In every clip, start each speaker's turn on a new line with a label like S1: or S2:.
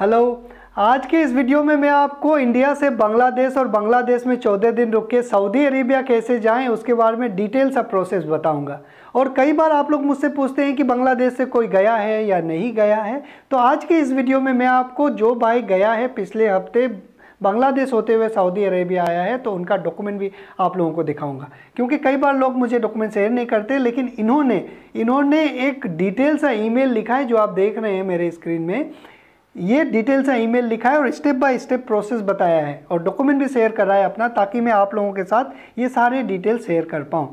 S1: hello आज के इस वीडियो में मैं आपको इंडिया से बांग्लादेश और बांग्लादेश में चौदह दिन रुक के सऊदी अरेबिया कैसे जाएं उसके बारे में डिटेल सा प्रोसेस बताऊंगा और कई बार आप लोग मुझसे पूछते हैं कि बांग्लादेश से कोई गया है या नहीं गया है तो आज के इस वीडियो में मैं आपको जो भाई गया है पिछले हफ्ते बांग्लादेश होते हुए सऊदी अरेबिया आया है तो उनका डॉक्यूमेंट भी आप लोगों को दिखाऊंगा क्योंकि कई बार लोग मुझे डॉक्यूमेंट शेयर नहीं करते लेकिन इन्होंने इन्होंने एक डिटेल सा ईमेल लिखा है जो आप देख रहे हैं मेरे स्क्रीन में ये डिटेल से ईमेल लिखा है और स्टेप बाय स्टेप प्रोसेस बताया है और डॉक्यूमेंट भी शेयर करा है अपना ताकि मैं आप लोगों के साथ ये सारे डिटेल शेयर कर पाऊँ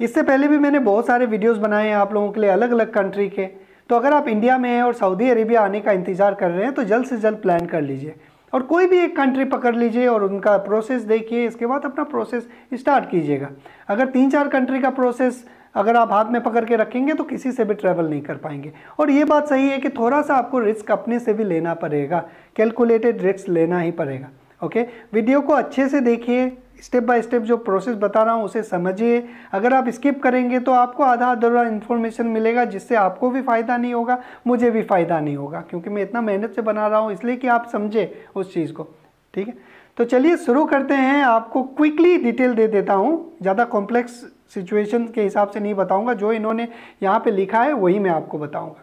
S1: इससे पहले भी मैंने बहुत सारे वीडियोस बनाए हैं आप लोगों के लिए अलग अलग कंट्री के तो अगर आप इंडिया में हैं और सऊदी अरेबिया आने का इंतज़ार कर रहे हैं तो जल्द से जल्द प्लान कर लीजिए और कोई भी एक कंट्री पकड़ लीजिए और उनका प्रोसेस देखिए इसके बाद अपना प्रोसेस स्टार्ट कीजिएगा अगर तीन चार कंट्री का प्रोसेस अगर आप हाथ में पकड़ के रखेंगे तो किसी से भी ट्रैवल नहीं कर पाएंगे और ये बात सही है कि थोड़ा सा आपको रिस्क अपने से भी लेना पड़ेगा कैलकुलेटेड रिस्क लेना ही पड़ेगा ओके वीडियो को अच्छे से देखिए स्टेप बाय स्टेप जो प्रोसेस बता रहा हूँ उसे समझिए अगर आप स्किप करेंगे तो आपको आधा अधूरा इन्फॉर्मेशन मिलेगा जिससे आपको भी फ़ायदा नहीं होगा मुझे भी फ़ायदा नहीं होगा क्योंकि मैं इतना मेहनत से बना रहा हूँ इसलिए कि आप समझे उस चीज़ को ठीक है तो चलिए शुरू करते हैं आपको क्विकली डिटेल दे देता हूँ ज़्यादा कॉम्प्लेक्स सिचुएशन के हिसाब से नहीं बताऊंगा जो इन्होंने यहाँ पे लिखा है वही मैं आपको बताऊंगा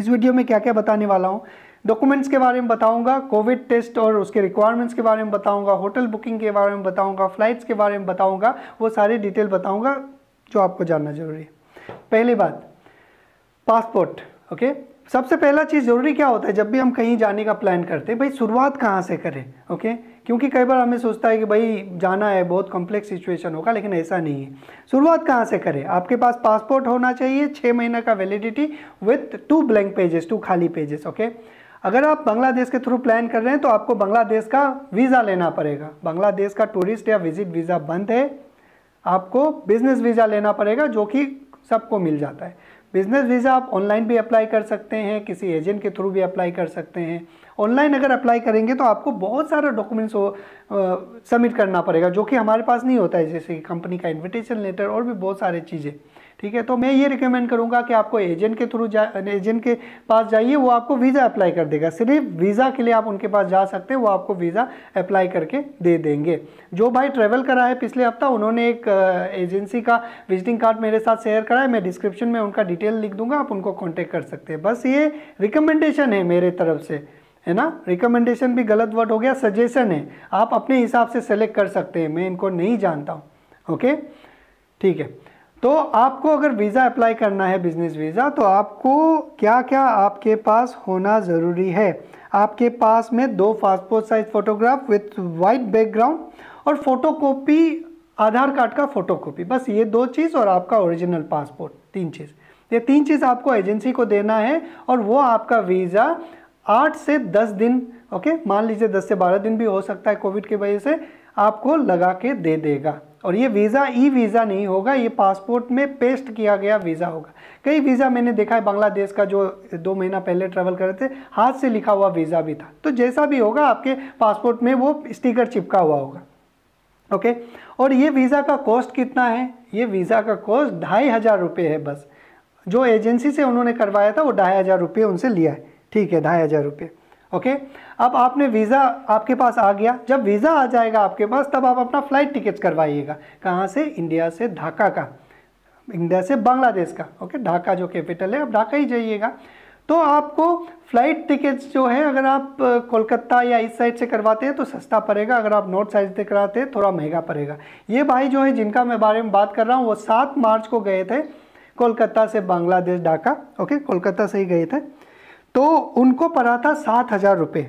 S1: इस वीडियो में क्या क्या बताने वाला हूँ डॉक्यूमेंट्स के बारे में बताऊंगा कोविड टेस्ट और उसके रिक्वायरमेंट्स के बारे में बताऊंगा होटल बुकिंग के बारे में बताऊंगा फ्लाइट्स के बारे में बताऊंगा वो सारे डिटेल बताऊंगा जो आपको जानना जरूरी है पहली बात पासपोर्ट ओके सबसे पहला चीज़ ज़रूरी क्या होता है जब भी हम कहीं जाने का प्लान करते हैं भाई शुरुआत कहाँ से करें ओके क्योंकि कई बार हमें सोचता है कि भाई जाना है बहुत कॉम्प्लेक्स सिचुएशन होगा लेकिन ऐसा नहीं है शुरुआत कहाँ से करें आपके पास पासपोर्ट होना चाहिए छः महीना का validity with two blank pages two खाली पेजेस ओके अगर आप बांग्लादेश के थ्रू प्लान कर रहे हैं तो आपको बांग्लादेश का वीज़ा लेना पड़ेगा बांग्लादेश का टूरिस्ट या विजिट वीज़ा बंद है आपको बिजनेस वीज़ा लेना पड़ेगा जो कि सबको मिल जाता है बिज़नेस वीज़ा आप ऑनलाइन भी अप्लाई कर सकते हैं किसी एजेंट के थ्रू भी अप्लाई कर सकते हैं ऑनलाइन अगर अप्लाई करेंगे तो आपको बहुत सारा डॉक्यूमेंट्स सबमिट करना पड़ेगा जो कि हमारे पास नहीं होता है जैसे कि कंपनी का इन्विटेशन लेटर और भी बहुत सारे चीज़ें ठीक है तो मैं ये रिकमेंड करूँगा कि आपको एजेंट के थ्रू जा एजेंट के पास जाइए वो आपको वीज़ा अप्लाई कर देगा सिर्फ वीज़ा के लिए आप उनके पास जा सकते हैं वो आपको वीज़ा अप्लाई करके दे देंगे जो भाई ट्रेवल करा है पिछले हफ्ता उन्होंने एक एजेंसी का विजिटिंग कार्ड मेरे साथ शेयर करा है मैं डिस्क्रिप्शन में उनका डिटेल लिख दूंगा आप उनको कॉन्टेक्ट कर सकते हैं बस ये रिकमेंडेशन है मेरे तरफ से है ना रिकमेंडेशन भी गलत वर्ड हो गया सजेशन है आप अपने हिसाब से सेलेक्ट कर सकते हैं मैं इनको नहीं जानता हूँ ओके ठीक है तो आपको अगर वीज़ा अप्लाई करना है बिज़नेस वीज़ा तो आपको क्या क्या आपके पास होना ज़रूरी है आपके पास में दो passport size photograph with white background और फोटोकॉपी आधार कार्ड का फ़ोटोकॉपी बस ये दो चीज़ और आपका ओरिजिनल पासपोर्ट तीन चीज़ ये तीन चीज़ आपको एजेंसी को देना है और वो आपका वीज़ा आठ से दस दिन ओके मान लीजिए दस से बारह दिन भी हो सकता है कोविड की वजह से आपको लगा के दे देगा और ये वीज़ा ई वीज़ा नहीं होगा ये पासपोर्ट में पेस्ट किया गया वीज़ा होगा कई वीज़ा मैंने देखा है बांग्लादेश का जो दो महीना पहले ट्रैवल कर रहे थे हाथ से लिखा हुआ वीज़ा भी था तो जैसा भी होगा आपके पासपोर्ट में वो स्टिकर चिपका हुआ होगा ओके और ये वीज़ा का कॉस्ट कितना है ये वीज़ा का कॉस्ट ढाई हज़ार रुपये है बस जो एजेंसी से उन्होंने करवाया था वो ढाई हज़ार रुपये उनसे लिया है ठीक है ढाई हज़ार रुपये ओके अब आपने वीज़ा आपके पास आ गया जब वीज़ा आ जाएगा आपके पास तब आप अपना फ़्लाइट टिकट्स करवाइएगा कहाँ से इंडिया से ढाका का इंडिया से बांग्लादेश का ओके ढाका जो कैपिटल है आप ढाका ही जाइएगा तो आपको फ़्लाइट टिकट्स जो है अगर आप कोलकाता या इस साइड से करवाते हैं तो सस्ता पड़ेगा अगर आप नॉर्थ साइड से कराते हैं थोड़ा महंगा पड़ेगा ये भाई जो है जिनका मैं बारे में बात कर रहा हूँ वो सात मार्च को गए थे कोलकाता से बांग्लादेश ढाका ओके कोलकाता से ही गए थे तो उनको पड़ा था सात हज़ार रुपये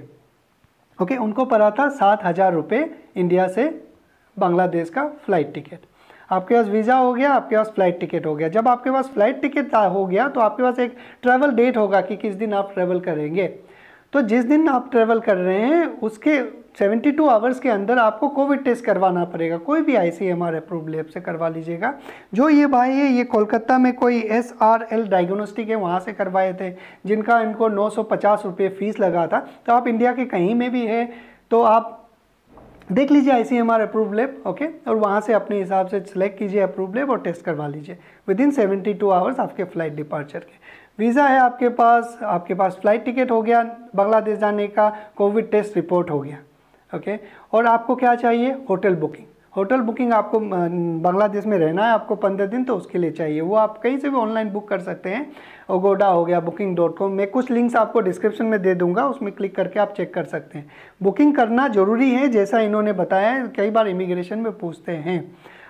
S1: ओके उनको पड़ा था सात हज़ार रुपये इंडिया से बांग्लादेश का फ़्लाइट टिकट आपके पास वीज़ा हो गया आपके पास फ़्लाइट टिकट हो गया जब आपके पास फ़्लाइट टिकट हो गया तो आपके पास एक ट्रैवल डेट होगा कि किस दिन आप ट्रैवल करेंगे तो जिस दिन आप ट्रैवल कर रहे हैं उसके 72 आवर्स के अंदर आपको कोविड टेस्ट करवाना पड़ेगा कोई भी I C M R approve lab से करवा लीजिएगा जो ये भाई है ये कोलकाता में कोई एस आर एल डायग्नोस्टिक है वहाँ से करवाए थे जिनका इनको नौ सौ पचास रुपये फीस लगा था तो आप इंडिया के कहीं में भी है तो आप देख लीजिए I C M R approve lab okay और वहाँ से अपने हिसाब से सिलेक्ट कीजिए अप्रूव लेब और टेस्ट करवा लीजिए within seventy two hours आपके फ्लाइट डिपार्चर के वीज़ा है आपके पास आपके पास फ्लाइट टिकट हो गया बांग्लादेश जाने का कोविड टेस्ट रिपोर्ट हो गया ओके और आपको क्या चाहिए होटल बुकिंग होटल बुकिंग आपको बांग्लादेश में रहना है आपको पंद्रह दिन तो उसके लिए चाहिए वो आप कहीं से भी ऑनलाइन बुक कर सकते हैं ओगोडा हो गया बुकिंग डॉट कॉम मैं कुछ लिंक्स आपको डिस्क्रिप्शन में दे दूंगा उसमें क्लिक करके आप चेक कर सकते हैं बुकिंग करना ज़रूरी है जैसा इन्होंने बताया है कई बार इमिग्रेशन में पूछते हैं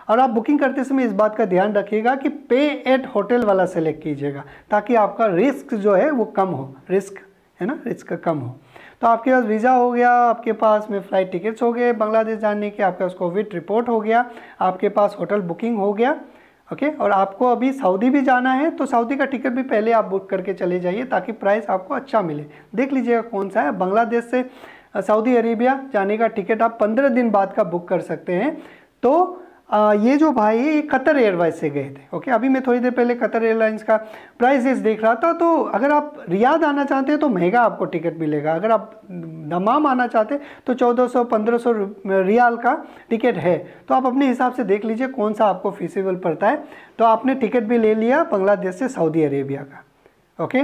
S1: और आप बुकिंग करते समय इस बात का ध्यान रखिएगा कि पे एट होटल वाला सेलेक्ट कीजिएगा ताकि आपका रिस्क जो है वो कम हो रिस्क है ना रिस्क कम हो तो आपके पास वीज़ा हो गया आपके पास में फ़्लाइट टिकट्स हो गए बांग्लादेश जाने के आपके पास कोविड रिपोर्ट हो गया आपके पास होटल बुकिंग हो गया ओके और आपको अभी सऊदी भी जाना है तो सऊदी का टिकट भी पहले आप बुक करके चले जाइए ताकि प्राइस आपको अच्छा मिले देख लीजिएगा कौन सा है बांग्लादेश से सऊदी अरेबिया जाने का टिकट आप पंद्रह दिन बाद का बुक कर सकते हैं तो आ, ये जो भाई है ये कतर एयरवाइज से गए थे ओके अभी मैं थोड़ी देर पहले कतर एयरलाइंस का प्राइसेस देख रहा था तो अगर आप रियाद आना चाहते हैं तो महंगा आपको टिकट मिलेगा अगर आप दमाम आना चाहते हैं तो 1400 सौ रियाल का टिकट है तो आप अपने हिसाब से देख लीजिए कौन सा आपको फीसेबल पड़ता है तो आपने टिकट भी ले लिया बांग्लादेश से सऊदी अरेबिया का ओके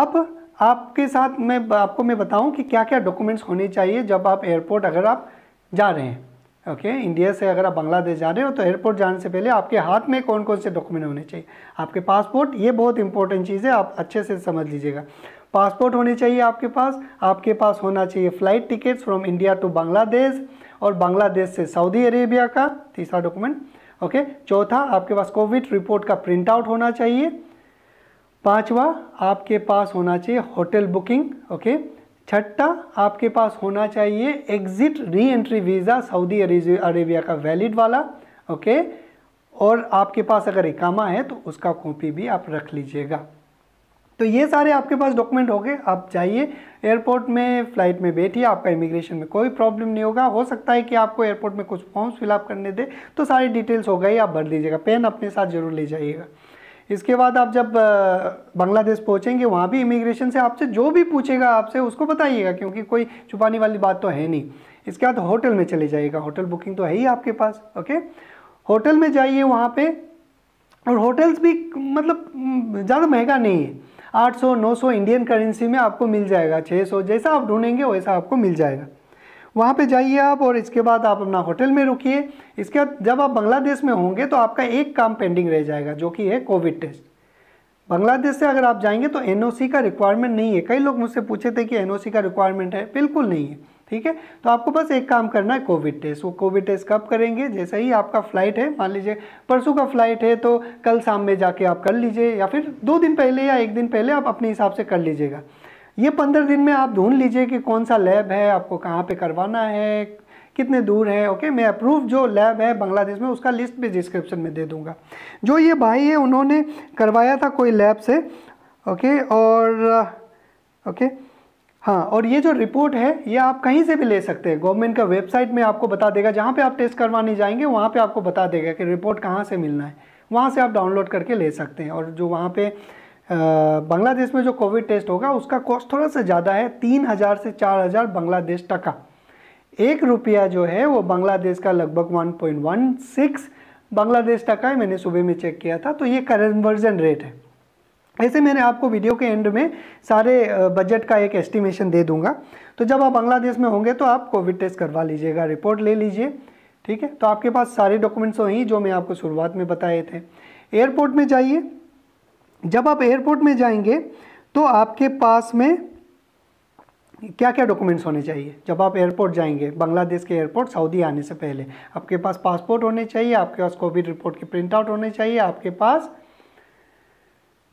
S1: अब आपके साथ मैं आपको मैं बताऊँ कि क्या क्या डॉक्यूमेंट्स होने चाहिए जब आप एयरपोर्ट अगर आप जा रहे हैं ओके okay, इंडिया से अगर आप बांग्लादेश जा रहे हो तो एयरपोर्ट जाने से पहले आपके हाथ में कौन कौन से डॉक्यूमेंट होने चाहिए आपके पासपोर्ट ये बहुत इंपॉर्टेंट चीज़ है आप अच्छे से समझ लीजिएगा पासपोर्ट होने चाहिए आपके पास आपके पास होना चाहिए flight tickets from India to Bangladesh और बांग्लादेश से सऊदी अरेबिया का तीसरा डॉक्यूमेंट ओके okay, चौथा आपके पास कोविड रिपोर्ट का प्रिंट आउट होना चाहिए पाँचवा आपके पास होना चाहिए होटल बुकिंग ओके okay, छठा आपके पास होना चाहिए exit re entry visa Saudi Arabia का वैलिड वाला ओके और आपके पास अगर इकामा है तो उसका कॉपी भी आप रख लीजिएगा तो ये सारे आपके पास डॉक्यूमेंट हो गए आप जाइए एयरपोर्ट में फ़्लाइट में बैठिए आपका इमिग्रेशन में कोई प्रॉब्लम नहीं होगा हो सकता है कि आपको एयरपोर्ट में कुछ फॉर्म्स फिलअप करने दे तो सारी डिटेल्स होगा ही आप भर दीजिएगा पेन अपने साथ ज़रूर ले जाइएगा इसके बाद आप जब बांग्लादेश पहुंचेंगे वहाँ भी इमिग्रेशन से आपसे जो भी पूछेगा आपसे उसको बताइएगा क्योंकि कोई छुपाने वाली बात तो है नहीं इसके बाद होटल में चले जाइएगा होटल बुकिंग तो है ही आपके पास ओके होटल में जाइए वहाँ पे और होटल्स भी मतलब ज़्यादा महंगा नहीं है 800 900 इंडियन करेंसी में आपको मिल जाएगा 600 जैसा आप ढूंढेंगे वैसा आपको मिल जाएगा वहाँ पे जाइए आप और इसके बाद आप अपना होटल में रुकिए इसके बाद जब आप बांग्लादेश में होंगे तो आपका एक काम पेंडिंग रह जाएगा जो कि है कोविड टेस्ट बांग्लादेश से अगर आप जाएंगे तो एन का रिक्वायरमेंट नहीं है कई लोग मुझसे पूछे थे कि एन का रिक्वायरमेंट है बिल्कुल नहीं है ठीक है तो आपको बस एक काम करना है कोविड टेस्ट वो कोविड टेस्ट कब करेंगे जैसे ही आपका फ्लाइट है मान लीजिए परसों का फ्लाइट है तो कल शाम में जाके आप कर लीजिए या फिर दो दिन पहले या एक दिन पहले आप अपने हिसाब से कर लीजिएगा ये पंद्रह दिन में आप ढूंढ लीजिए कि कौन सा लैब है आपको कहाँ पे करवाना है कितने दूर है ओके मैं अप्रूव जो लैब है बांग्लादेश में उसका लिस्ट भी डिस्क्रिप्शन में दे दूंगा जो ये भाई है उन्होंने करवाया था कोई लैब से ओके और ओके हाँ और ये जो रिपोर्ट है ये आप कहीं से भी ले सकते हैं गवर्नमेंट का वेबसाइट में आपको बता देगा जहाँ पे आप टेस्ट करवाने जाएंगे वहाँ पे आपको बता देगा कि रिपोर्ट कहाँ से मिलना है वहाँ से आप डाउनलोड करके ले सकते हैं और जो वहाँ पे बांग्लादेश में जो कोविड टेस्ट होगा उसका कॉस्ट थोड़ा सा ज़्यादा है तीन हज़ार से चार हज़ार बांग्लादेश टका एक रुपया जो है वो बांग्लादेश का लगभग one point one six Bangladesh taka है मैंने सुबह में चेक किया था तो ये कन्वर्जन रेट है ऐसे मैंने आपको वीडियो के एंड में सारे बजट का एक एस्टिमेशन दे दूंगा तो जब आप बांग्लादेश में होंगे तो आप कोविड टेस्ट करवा लीजिएगा रिपोर्ट ले लीजिए ठीक है तो आपके पास सारे डॉक्यूमेंट्स वहीं जो मैं आपको शुरुआत में बताए थे एयरपोर्ट में जाइए जब आप एयरपोर्ट में जाएंगे तो आपके पास में क्या क्या डॉक्यूमेंट्स होने चाहिए जब आप एयरपोर्ट जाएंगे बांग्लादेश के एयरपोर्ट सऊदी आने से पहले आपके पास पासपोर्ट होने चाहिए आपके पास कोविड रिपोर्ट के प्रिंट आउट होने चाहिए आपके पास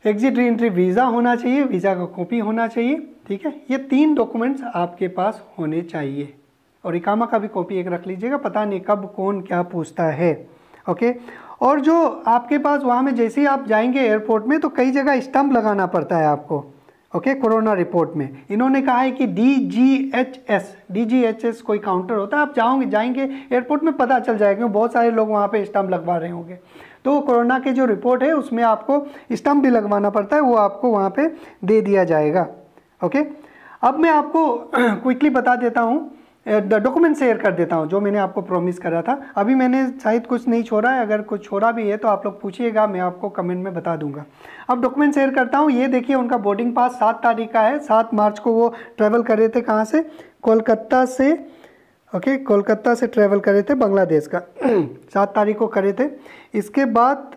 S1: एग्जिट री एंट्री वीज़ा होना चाहिए वीज़ा का कॉपी होना चाहिए ठीक है ये तीन डॉक्यूमेंट्स आपके पास होने चाहिए और इकामा का भी कॉपी एक रख लीजिएगा पता नहीं कब कौन क्या पूछता है ओके और जो आपके पास वहाँ में जैसे ही आप जाएंगे एयरपोर्ट में तो कई जगह स्टम्प लगाना पड़ता है आपको ओके कोरोना रिपोर्ट में इन्होंने कहा है कि D G H S D G H S कोई काउंटर होता है आप जाओगे जाएंगे एयरपोर्ट में पता चल जाएगा बहुत सारे लोग वहाँ पे स्टम्प लगवा रहे होंगे तो कोरोना के जो रिपोर्ट है उसमें आपको स्टम्प भी लगवाना पड़ता है वो आपको वहाँ पे दे दिया जाएगा ओके अब मैं आपको क्विकली बता देता हूँ डॉक्यूमेंट शेयर कर देता हूँ जो मैंने आपको प्रॉमिस करा था अभी मैंने शायद कुछ नहीं छोड़ा है अगर कुछ छोड़ा भी है तो आप लोग पूछिएगा मैं आपको कमेंट में बता दूंगा अब डॉक्यूमेंट शेयर करता हूँ ये देखिए उनका बोर्डिंग पास सात तारीख का है सात मार्च को वो ट्रैवल कर रहे थे कहाँ से कोलकाता से ओके कोलकाता से ट्रैवल कर रहे थे बांग्लादेश का सात तारीख को करे थे इसके बाद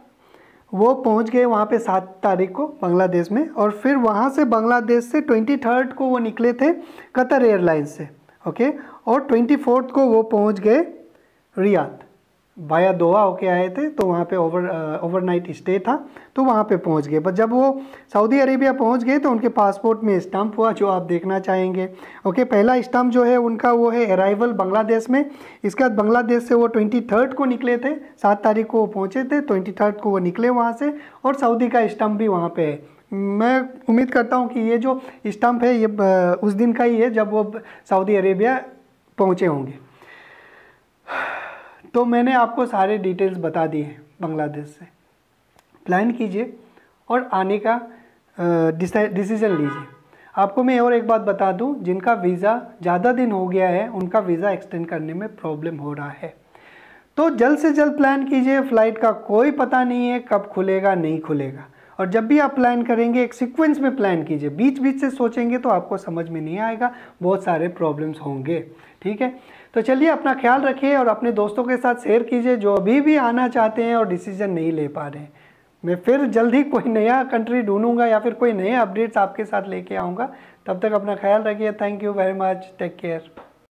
S1: वो पहुंच गए वहाँ पे सात तारीख को बांग्लादेश में और फिर वहाँ से बांग्लादेश से ट्वेंटी थर्ड को वो निकले थे कतर एयरलाइंस से ओके और ट्वेंटी फोर्थ को वो पहुंच गए रियाद बाया दोहा होके आए थे तो वहाँ पे ओवर ओवरनाइट स्टे था तो वहाँ पे पहुँच गए बट जब वो सऊदी अरेबिया पहुँच गए तो उनके पासपोर्ट में स्टम्प हुआ जो आप देखना चाहेंगे ओके पहला स्टम्प जो है उनका वो है अराइवल बांग्लादेश में इसके बाद बांग्लादेश से वो ट्वेंटी थर्ड को निकले थे सात तारीख को वो पहुँचे थे ट्वेंटी थर्ड को वो निकले वहाँ से और सऊदी का स्टम्प भी वहाँ पर है मैं उम्मीद करता हूँ कि ये जो स्टम्प है ये uh, उस दिन का ही है जब वो सऊदी अरेबिया पहुँचे होंगे तो मैंने आपको सारे डिटेल्स बता दिए हैं बांग्लादेश से प्लान कीजिए और आने का डिसीज़न लीजिए आपको मैं और एक बात बता दूं जिनका वीज़ा ज़्यादा दिन हो गया है उनका वीज़ा एक्सटेंड करने में प्रॉब्लम हो रहा है तो जल्द से जल्द प्लान कीजिए फ़्लाइट का कोई पता नहीं है कब खुलेगा नहीं खुलेगा और जब भी आप प्लान करेंगे एक सीक्वेंस में प्लान कीजिए बीच बीच से सोचेंगे तो आपको समझ में नहीं आएगा बहुत सारे प्रॉब्लम्स होंगे ठीक है तो चलिए अपना ख्याल रखिए और अपने दोस्तों के साथ शेयर कीजिए जो अभी भी आना चाहते हैं और डिसीजन नहीं ले पा रहे हैं मैं फिर जल्द ही कोई नया कंट्री ढूंढूंगा या फिर कोई नए अपडेट्स आपके साथ लेके आऊँगा तब तक अपना ख्याल रखिए thank you very much take care